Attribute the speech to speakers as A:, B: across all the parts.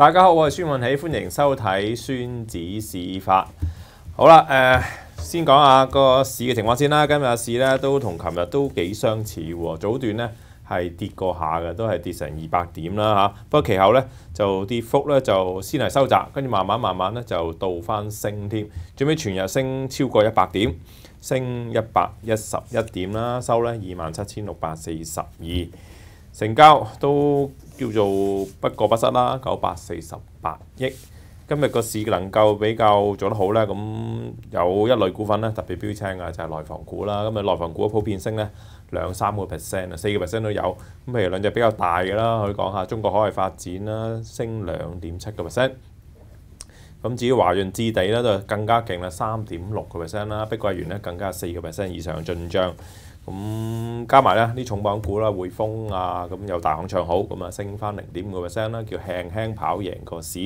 A: 大家好，我系孙运喜，欢迎收睇《孙子释法》。好啦，诶，先讲下个市嘅情况先啦。今日嘅市咧都同琴日都几相似，早段咧系跌过下嘅，都系跌成二百点啦吓。不过其后咧就跌幅咧就先系收窄，跟住慢慢慢慢咧就倒翻升添，最尾全日升超过一百点，升一百一十一点啦，收咧二万七千六百四十二。成交都叫做不過不失啦，九百四十八億。今日個市能夠比較做得好咧，咁有一類股份咧特別標青啊，就係內房股啦。咁啊內房股普遍升咧兩三個 percent 啊，四個 percent 都有。咁譬如兩隻比較大嘅啦，可以講下中國海外發展啦，升兩點七個 percent。咁至於華潤置地咧就更加勁啦，三點六個 percent 啦，碧桂園咧更加四個 percent 以上進帳。咁加埋咧，啲重磅股啦，匯豐啊，咁又大行唱好，咁啊升翻零點五 percent 啦，叫輕輕跑贏個市。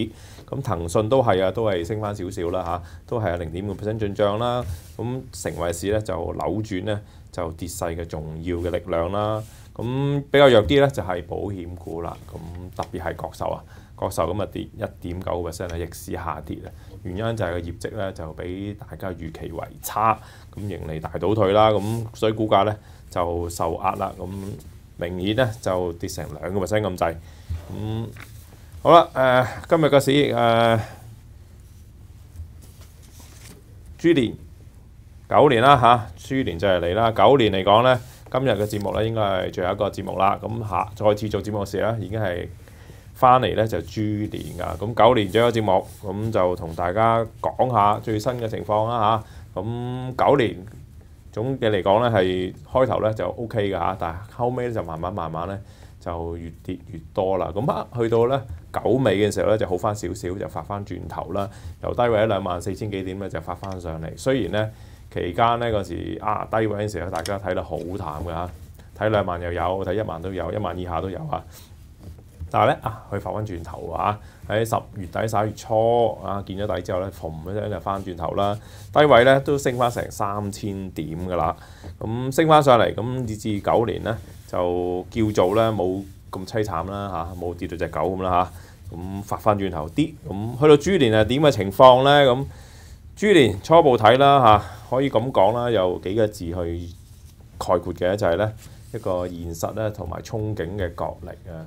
A: 咁騰訊都係啊，都係升翻少少啦嚇，都係零點五 percent 進帳啦。咁成為市咧就扭轉咧，就跌勢嘅重要嘅力量啦。咁比較弱啲咧就係保險股啦，咁特別係國壽啊。國壽咁啊跌一點九 percent 啊，逆市下跌啊，原因就係個業績咧就比大家預期為差，咁盈利大倒退啦，咁所以股價咧就受壓啦，咁明顯咧就跌成兩個 percent 咁滯，咁好啦，誒今日嘅市誒豬年九年啦嚇，豬年就係嚟啦，九年嚟講咧，今日嘅節目咧應該係最後一個節目啦，咁下再次做節目時咧已經係。翻嚟咧就豬年㗎，咁九年最後節目，咁就同大家講下最新嘅情況啦嚇。咁九年總嘅嚟講咧係開頭咧就 O K 㗎嚇，但係後尾咧就慢慢慢慢咧就越跌越多啦。咁啊去到咧九尾嘅時候咧就好翻少少，就發翻轉頭啦，由低位一兩萬四千幾點咧就發翻上嚟。雖然咧期間咧嗰時啊低位嘅時候大家睇得好淡㗎嚇，睇兩萬又有，睇一萬都有一萬以下都有啊。但係咧啊，佢翻翻轉頭啊！喺十月底、十一月初啊，見咗底之後咧，嘭一聲就翻轉頭啦。低位咧都升翻成三千點㗎啦，咁升翻上嚟，咁至至九年咧就叫做咧冇咁凄慘啦嚇，冇跌到隻狗咁啦嚇，咁發翻轉頭啲咁去到豬年係點嘅情況咧？咁豬年初步睇啦嚇，可以咁講啦，有幾個字去概括嘅就係咧一個現實咧同埋憧憬嘅角力啊。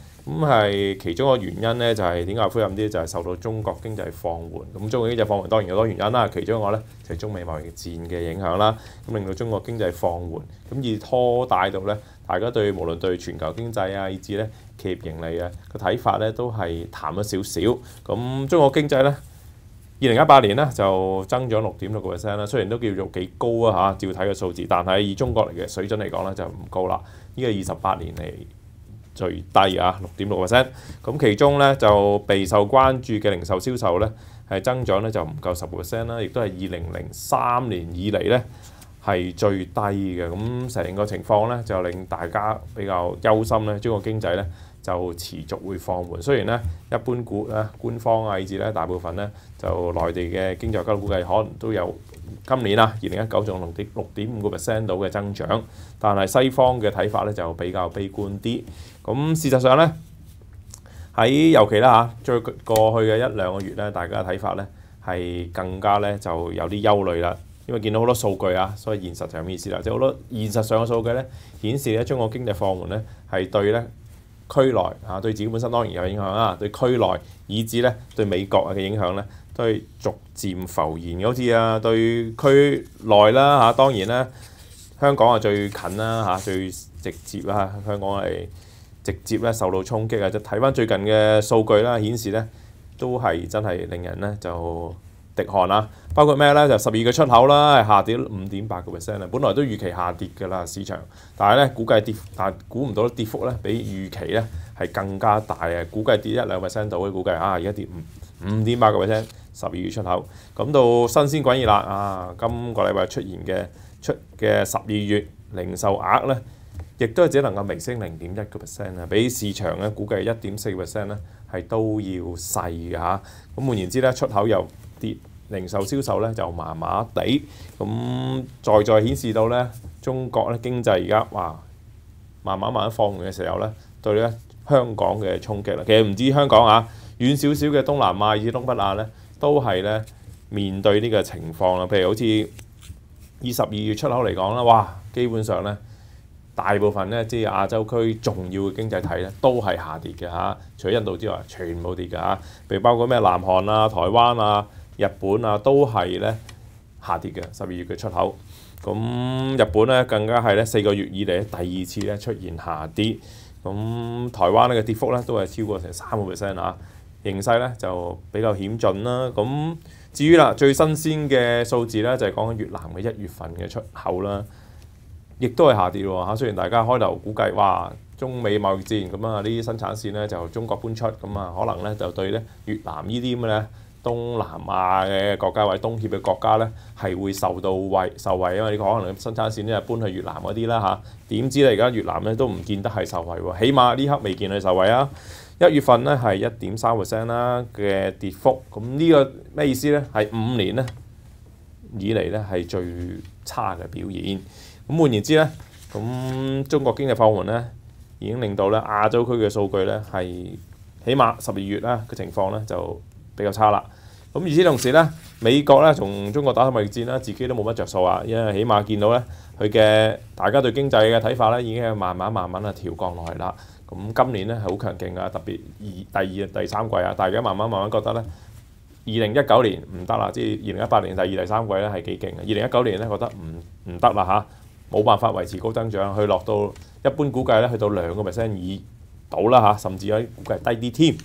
A: 咁係其中一個原因咧，就係點解會暗啲？就係受到中國經濟放緩。咁中國經濟放緩當然有多原因啦，其中一個咧就係中美貿易戰嘅影響啦。咁令到中國經濟放緩，咁而拖大到咧，大家對無論對全球經濟啊，以至咧企業盈利啊嘅睇法咧，都係淡咗少少。咁中國經濟咧，二零一八年咧就增長六點六個 percent 啦。雖然都叫做幾高啊嚇，照睇個數字，但係以中國嚟嘅水準嚟講咧就唔高啦。呢個二十八年嚟。最低啊，六點六 percent。咁其中咧就備受關注嘅零售銷售咧係增長咧就唔夠十 percent 啦，亦都係二零零三年以嚟咧係最低嘅。咁成個情況咧就令大家比較憂心咧，中國經濟咧就持續會放緩。雖然咧一般股咧官方啊以至咧大部分咧就內地嘅經濟，交估計可能都有今年啊二零一九仲六點六點五個 percent 度嘅增長，但係西方嘅睇法咧就比較悲觀啲。咁事實上咧，喺尤其啦最過去嘅一兩個月咧，大家嘅睇法咧係更加咧就有啲憂慮啦。因為見到好多數據啊，所以現實就咁意思啦。即係好多現實上嘅數據咧，顯示咧中國經濟放緩咧，係對咧區內嚇對自己本身當然有影響啦，對區內以至咧對美國嘅影響咧，都係逐漸浮現。好似啊，對區內啦嚇，當然咧香港啊最近啦嚇最直接啦，香港係。直接咧受到衝擊啊！就睇翻最近嘅數據啦，顯示咧都係真係令人咧就滴汗啦。包括咩咧？就十二嘅出口啦，下跌五點八個 percent 啊！本來都預期下跌嘅啦，市場，但係咧估計跌，但估唔到跌幅咧比預期咧係更加大嘅。估計跌一兩 percent 度，估計啊，而家跌五五點八個 percent，十二月出口。咁到新鮮滾熱辣啊！今個禮拜出現嘅出嘅十二月零售額咧。亦都係只能夠微升零點一個 percent 啊，比市場咧估計一點四 percent 咧，係都要細嘅嚇。咁換言之咧，出口又跌，零售銷售咧就麻麻地，咁在在顯示到咧中國咧經濟而家哇慢慢慢放緩嘅時候咧，對咧香港嘅衝擊啦。其實唔止香港啊，遠少少嘅東南亞以東北亞咧，都係咧面對呢個情況啦。譬如好似二十二月出口嚟講啦，哇，基本上咧～大部分咧，即係亞洲區重要嘅經濟體咧，都係下跌嘅嚇。除咗印度之外，全部跌嘅嚇，如包括咩南韓啊、台灣啊、日本啊，都係咧下跌嘅十二月嘅出口。咁日本咧更加係咧四個月以嚟第二次咧出現下跌。咁台灣咧嘅跌幅咧都係超過成三個 percent 啊。形勢咧就比較險峻啦。咁至於啦最新鮮嘅數字咧，就係講緊越南嘅一月份嘅出口啦。亦都係下跌喎嚇！雖然大家開頭估計哇，中美貿易戰咁啊，啲生產線咧就中國搬出咁啊，可能咧就對咧越南呢啲咁嘅咧東南亞嘅國家或者東協嘅國家咧係會受到惠受惠，因為個可能生產線咧搬去越南嗰啲啦嚇。點知咧而家越南咧都唔見得係受惠喎，起碼呢刻未見佢受惠啊！一月份咧係一點三 percent 啦嘅跌幅，咁呢個咩意思咧？係五年咧以嚟咧係最差嘅表現。咁換言之咧，咁中國經濟放緩咧，已經令到咧亞洲區嘅數據咧係，起碼十二月啦嘅情況咧就比較差啦。咁與此同時咧，美國咧從中國打起贸易战啦，自己都冇乜着數啊，因為起碼見到咧佢嘅大家對經濟嘅睇法咧已經係慢慢慢慢啊調降落去啦。咁今年咧係好強勁噶，特別二第二第三季啊，大家慢慢慢慢覺得咧，二零一九年唔得啦，即係二零一八年第二第三季咧係幾勁嘅，二零一九年咧覺得唔唔得啦嚇。冇辦法維持高增長，去落到一般估計咧，去到兩個 percent 以到啦嚇，甚至喺估計低啲添。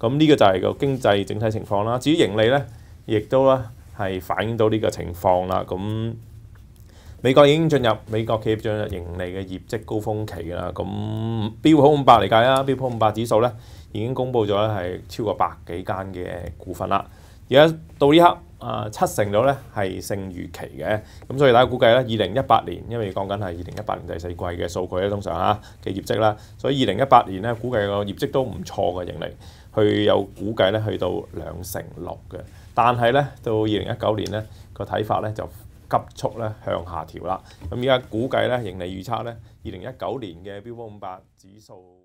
A: 咁呢個就係個經濟整體情況啦。至於盈利咧，亦都咧係反映到呢個情況啦。咁美國已經進入美國企業進入盈利嘅業績高峰期啦。咁標普五百嚟計啦，標普五百指數咧已經公布咗係超過百幾間嘅股份啦。而家到呢刻，啊七成咗咧係勝預期嘅，咁所以大家估計咧，二零一八年，因為講緊係二零一八年第四季嘅數據咧，通常嚇嘅業績啦，所以二零一八年咧估計個業績都唔錯嘅盈利，佢有估計咧去到兩成六嘅，但係咧到二零一九年咧個睇法咧就急速咧向下調啦，咁而家估計咧盈利預測咧二零一九年嘅標普五百指數。